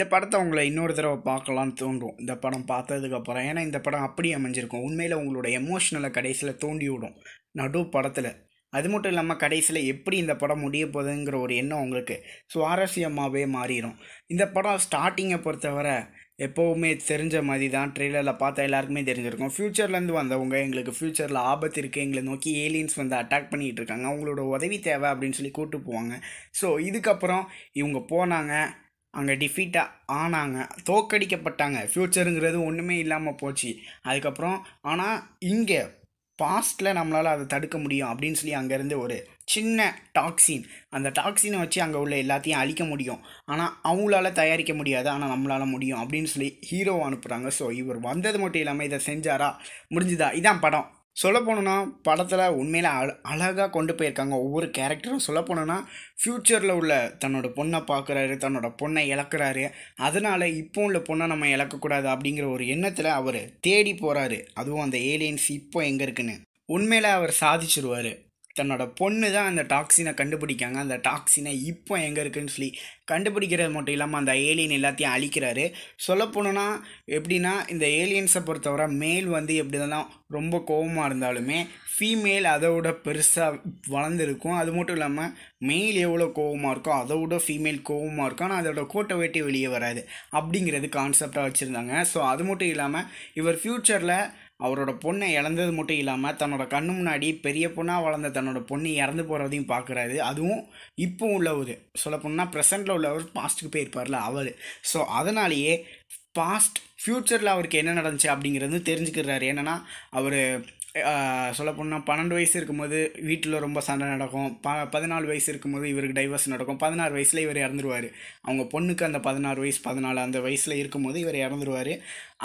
இந்த படத்தை உங்களை இன்னொரு தடவை பார்க்கலான்னு தோன்றும் இந்த படம் பார்த்ததுக்கப்புறம் ஏன்னா இந்த படம் அப்படியே அமைஞ்சிருக்கும் உண்மையில் உங்களோட எமோஷனலை கடைசியில் தோண்டி விடும் நடு படத்தில் அது மட்டும் இல்லாமல் கடைசியில் எப்படி இந்த படம் முடிய போகுதுங்கிற ஒரு எண்ணம் உங்களுக்கு சுவாரஸ்யமாகவே மாறிடும் இந்த படம் ஸ்டார்டிங்கை பொறுத்தவரை எப்போவுமே தெரிஞ்ச மாதிரி தான் ட்ரெய்லரில் பார்த்தா எல்லாருக்குமே தெரிஞ்சிருக்கும் ஃப்யூச்சர்லேருந்து வந்தவங்க எங்களுக்கு ஃப்யூச்சரில் ஆபத்து இருக்குது எங்களை நோக்கி ஏலியன்ஸ் வந்து அட்டாக் பண்ணிகிட்டு இருக்காங்க அவங்களோட உதவி தேவை அப்படின்னு சொல்லி கூப்பிட்டு போவாங்க ஸோ இதுக்கப்புறம் இவங்க போனாங்க அங்கே டிஃபீட்டாக ஆனாங்க தோக்கடிக்கப்பட்டாங்க ஃப்யூச்சருங்கிறது ஒன்றுமே இல்லாமல் போச்சு அதுக்கப்புறம் ஆனால் இங்கே பாஸ்டில் நம்மளால் அதை தடுக்க முடியும் அப்படின்னு சொல்லி அங்கேருந்து ஒரு சின்ன டாக்ஸின் அந்த டாக்ஸினை வச்சு அங்கே உள்ள எல்லாத்தையும் அழிக்க முடியும் ஆனால் அவங்களால தயாரிக்க முடியாது ஆனால் நம்மளால் முடியும் அப்படின்னு சொல்லி ஹீரோவை அனுப்புகிறாங்க ஸோ இவர் வந்தது மட்டும் இல்லாமல் இதை செஞ்சாரா முடிஞ்சுதா இதான் படம் சொல்ல போனோன்னா படத்தில் உண்மையில் அழ அழகாக கொண்டு போயிருக்காங்க ஒவ்வொரு கேரக்டரும் சொல்ல போனோன்னா ஃப்யூச்சரில் உள்ள தன்னோட பொண்ணை பார்க்குறாரு தன்னோட பொண்ணை இழக்கிறாரு அதனால் இப்போ உள்ள பொண்ணை நம்ம இழக்கக்கூடாது அப்படிங்கிற ஒரு எண்ணத்தில் அவர் தேடி போகிறாரு அதுவும் அந்த ஏலியன்ஸ் இப்போ எங்கே இருக்குன்னு உண்மையில் அவர் சாதிச்சிருவார் தன்னோட பொண்ணு தான் அந்த டாக்ஸினை கண்டுபிடிக்காங்க அந்த டாக்ஸினை இப்போ எங்கே இருக்குதுன்னு சொல்லி கண்டுபிடிக்கிறது மட்டும் இல்லாமல் அந்த ஏலியன் எல்லாத்தையும் அழிக்கிறாரு சொல்லப்போனோன்னா எப்படின்னா இந்த ஏலியன்ஸை பொறுத்தவரை மேல் வந்து எப்படி தான் ரொம்ப கோபமாக இருந்தாலுமே ஃபீமேல் அதை விட பெருசாக வளர்ந்துருக்கும் அது மட்டும் இல்லாமல் மெயில் எவ்வளோ கோபமாக இருக்கோ அதை விட ஃபீமேல் கோபமாக இருக்கும் ஆனால் அதோட கோட்டை வெட்டி வெளியே வராது அப்படிங்கிறது கான்செப்டாக வச்சுருந்தாங்க ஸோ அது மட்டும் இல்லாமல் இவர் ஃப்யூச்சரில் அவரோட பொண்ணை இழந்தது மட்டும் இல்லாமல் தன்னோட கண்ணு முன்னாடி பெரிய பொண்ணாக வளர்ந்த தன்னோட பொண்ணு இறந்து போகிறதையும் பார்க்குறாரு அதுவும் இப்போ உள்ளவர் சொல்லப்போனால் ப்ரெசண்ட்டில் உள்ளவர் பாஸ்ட்டுக்கு போயிருப்பார்ல அவர் ஸோ அதனாலேயே பாஸ்ட் ஃப்யூச்சரில் அவருக்கு என்ன நடந்துச்சு அப்படிங்கிறது தெரிஞ்சுக்கிறாரு என்னென்னா அவர் சொல்ல போனால் பன்னெண்டு வயசு இருக்கும்போது வீட்டில் ரொம்ப சண்டை நடக்கும் ப பதினாலு வயசு இருக்கும்போது இவருக்கு டைவர்ஸ் நடக்கும் பதினாறு வயசில் இவர் இறந்துருவார் அவங்க பொண்ணுக்கு அந்த பதினாறு வயசு பதினாலு அந்த வயசில் இருக்கும்போது இவர் இறந்துருவார்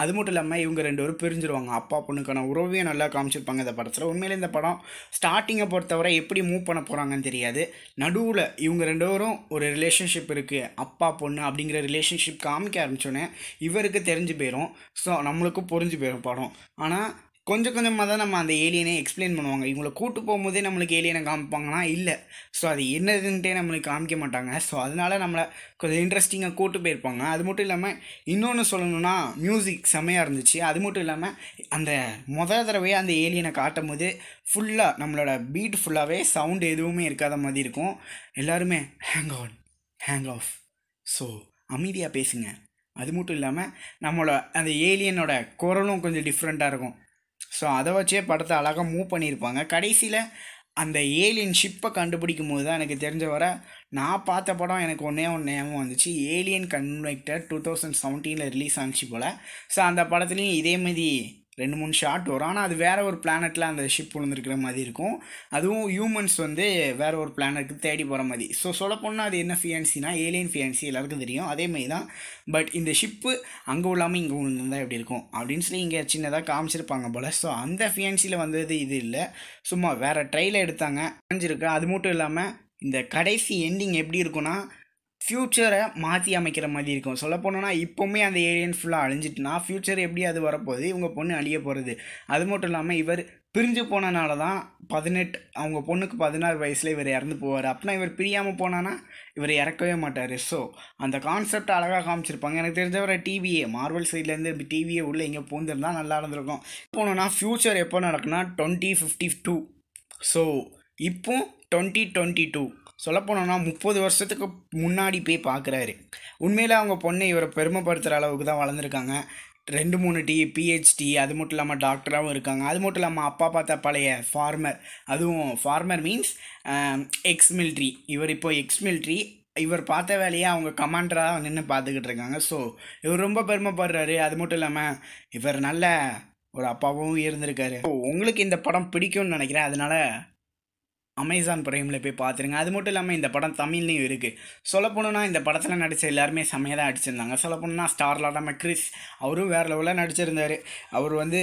அது மட்டும் இல்லாமல் இவங்க ரெண்டு பேரும் பிரிஞ்சிருவாங்க அப்பா பொண்ணுக்கான உறவே நல்லா காமிச்சிருப்பாங்க இந்த படத்தில் உண்மையிலே இந்த படம் ஸ்டார்டிங்கை பொறுத்தவரை எப்படி மூவ் பண்ண போகிறாங்கன்னு தெரியாது நடுவில் இவங்க ரெண்டு பேரும் ஒரு ரிலேஷன்ஷிப் இருக்குது அப்பா பொண்ணு அப்படிங்கிற ரிலேஷன்ஷிப் காமிக்க ஆரம்பித்தோன்னே இவருக்கு தெரிஞ்சு போயிடும் ஸோ நம்மளுக்கும் புரிஞ்சு போயிடும் படம் ஆனால் கொஞ்சம் கொஞ்சமாக தான் நம்ம அந்த ஏலியனை எக்ஸ்பிளைன் பண்ணுவாங்க இவங்களை கூட்டு போகும்போதே நம்மளுக்கு ஏலியனை காமிப்பாங்கன்னா இல்லை ஸோ அது என்னதுன்ட்டே நம்மளுக்கு காமிக்க மாட்டாங்க ஸோ அதனால் நம்மளை கொஞ்சம் இன்ட்ரெஸ்டிங்காக கூட்டு போயிருப்பாங்க அது மட்டும் இல்லாமல் இன்னொன்று சொல்லணும்னா மியூசிக் செம்மையாக இருந்துச்சு அது மட்டும் இல்லாமல் அந்த முதல் தடவையே அந்த ஏலியனை காட்டும் போது ஃபுல்லாக நம்மளோட பீட் ஃபுல்லாகவே சவுண்டு எதுவுமே இருக்காத மாதிரி இருக்கும் எல்லாருமே hang on hang off so அமைதியாக பேசுங்க அது மட்டும் இல்லாமல் நம்மளோட அந்த ஏலியனோட குரலும் கொஞ்சம் டிஃப்ரெண்ட்டாக இருக்கும் ஸோ அதை வச்சே படத்தை அழகாக மூவ் பண்ணியிருப்பாங்க கடைசியில் அந்த ஏலியன் ஷிப்பை கண்டுபிடிக்கும் போது தான் எனக்கு தெரிஞ்ச வர நான் பார்த்த படம் எனக்கு ஒன்றே ஒன்று ஞாபகம் வந்துச்சு ஏலியன் கன்வெக்டர் டூ தௌசண்ட் செவன்டீனில் ரிலீஸ் ஆனிச்சு போல் ஸோ அந்த படத்துலேயும் இதேமாதிரி ரெண்டு மூணு ஷாட் வரும் ஆனால் அது வேறு ஒரு பிளானெட்டில் அந்த ஷிப் விழுந்துருக்கிற மாதிரி இருக்கும் அதுவும் ஹியூமன்ஸ் வந்து வேறு ஒரு பிளானெட்டுக்கு தேடி போகிற மாதிரி ஸோ சொல்லப்போனால் அது என்ன ஃபியான்சினா ஏலியன் ஃபியான்சி எல்லாருக்கும் தெரியும் அதேமாதிரி தான் பட் இந்த ஷிப்பு அங்கே விழாமல் இங்கே உழுந்துருந்தால் எப்படி இருக்கும் அப்படின்னு சொல்லி இங்கே சின்னதாக காமிச்சிருப்பாங்க போல் ஸோ அந்த ஃபியான்சியில் வந்தது இது இல்லை சும்மா வேறு ட்ரையில் எடுத்தாங்க அணிஞ்சிருக்கு அது மட்டும் இல்லாமல் இந்த கடைசி எண்டிங் எப்படி இருக்குன்னா ஃப்யூச்சரை மாற்றி அமைக்கிற மாதிரி இருக்கும் சொல்ல போனோன்னா இப்போவுமே அந்த ஏரியன் ஃபுல்லாக அழிஞ்சிட்டுனா ஃப்யூச்சர் எப்படி அது வரப்போகுது இவங்க பொண்ணு அழிய போகிறது அது மட்டும் இல்லாமல் இவர் பிரிஞ்சு போனனால தான் பதினெட்டு அவங்க பொண்ணுக்கு பதினாறு வயசில் இவர் இறந்து போவார் அப்படின்னா இவர் பிரியாமல் போனான்னா இவர் இறக்கவே மாட்டார் ஸோ அந்த கான்செப்ட் அழகாக காமிச்சிருப்பாங்க எனக்கு தெரிஞ்சவரை டிவியே மார்வல் சைட்லேருந்து டிவியே உள்ளே எங்கே பூந்திருந்தா நல்லா இருந்திருக்கும் போனோன்னா ஃப்யூச்சர் எப்போ நடக்குன்னா டுவெண்ட்டி ஃபிஃப்டி டூ ஸோ இப்போ டுவெண்ட்டி டுவெண்ட்டி டூ சொல்லப்போனோன்னா முப்பது வருஷத்துக்கு முன்னாடி போய் பார்க்குறாரு உண்மையில் அவங்க பொண்ணை இவரை பெருமைப்படுத்துகிற அளவுக்கு தான் வளர்ந்துருக்காங்க ரெண்டு மூணு டி பிஹெச்டி அது மட்டும் இல்லாமல் டாக்டராகவும் இருக்காங்க அது மட்டும் இல்லாமல் அப்பா பார்த்தா பழைய ஃபார்மர் அதுவும் ஃபார்மர் மீன்ஸ் எக்ஸ் மில்ட்ரி இவர் இப்போ எக்ஸ் மில்ட்ரி இவர் பார்த்த வேலையை அவங்க கமாண்டராக நின்று பார்த்துக்கிட்டு இருக்காங்க ஸோ இவர் ரொம்ப பெருமைப்படுறாரு அது மட்டும் இல்லாமல் இவர் நல்ல ஒரு அப்பாவும் இருந்திருக்காரு உங்களுக்கு இந்த படம் பிடிக்கும்னு நினைக்கிறேன் அதனால் அமேசான் பிரைமில் போய் பார்த்துருங்க அது மட்டும் இல்லாமல் இந்த படம் தமிழ்லையும் இருக்குது சொல்லப்போனால் இந்த படத்தில் நடித்த எல்லாருமே செம்மையாக தான் அடிச்சிருந்தாங்க சொல்லப்போனால் ஸ்டார்ல மெக்ரிஸ் அவரும் வேறு லெவலில் நடிச்சிருந்தார் அவர் வந்து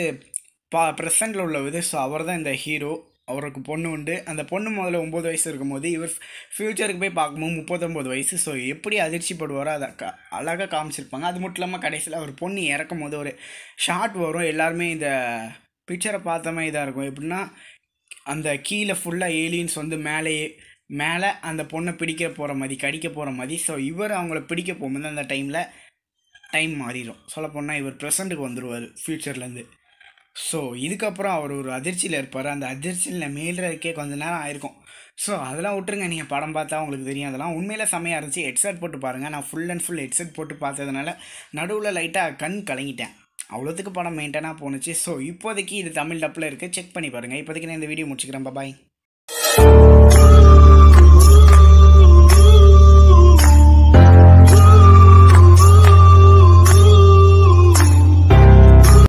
பா ப்ரெசண்டில் உள்ள இது ஸோ அவர் தான் இந்த ஹீரோ அவருக்கு பொண்ணு உண்டு அந்த பொண்ணு முதல்ல ஒம்பது வயசு இருக்கும்போது இவர் ஃப்யூச்சருக்கு போய் பார்க்கும்போது முப்பத்தொம்போது வயசு ஸோ எப்படி அதிர்ச்சிப்படுவாரோ அதை க அழகாக காமிச்சிருப்பாங்க அது மட்டும் இல்லாமல் கடைசியில் அவர் பொண்ணு இறக்கும் போது ஒரு ஷார்ட் வரும் எல்லாருமே இந்த பிக்சரை மாதிரி இதாக இருக்கும் எப்படின்னா அந்த கீழே ஃபுல்லாக ஏலியன்ஸ் வந்து மேலேயே மேலே அந்த பொண்ணை பிடிக்க போகிற மாதிரி கடிக்க போகிற மாதிரி ஸோ இவர் அவங்கள பிடிக்க போகும்போது அந்த டைமில் டைம் மாறிடும் சொல்லப்போனால் இவர் ப்ரெசண்ட்டுக்கு வந்துடுவார் ஃப்யூச்சர்லேருந்து ஸோ இதுக்கப்புறம் அவர் ஒரு அதிர்ச்சியில் இருப்பார் அந்த அதிர்ச்சியில் மேல்றதுக்கே கொஞ்ச நேரம் ஆயிருக்கும் ஸோ அதெல்லாம் விட்டுருங்க நீங்கள் படம் பார்த்தா உங்களுக்கு தெரியும் அதெல்லாம் உண்மையில் செம்மையாக இருந்துச்சு ஹெட்செட் போட்டு பாருங்கள் நான் ஃபுல் அண்ட் ஃபுல் ஹெட்செட் போட்டு பார்த்ததுனால நடுவில் லைட்டாக கண் கலங்கிட்டேன் அவ்வளோத்துக்கு படம் மெயின்டனாக போணுச்சு ஸோ இப்போதைக்கு இது தமிழ் டப்பில் இருக்குது செக் பண்ணி பாருங்கள் இப்போதைக்கு நான் இந்த வீடியோ முடிச்சுக்கிறேன் பாய்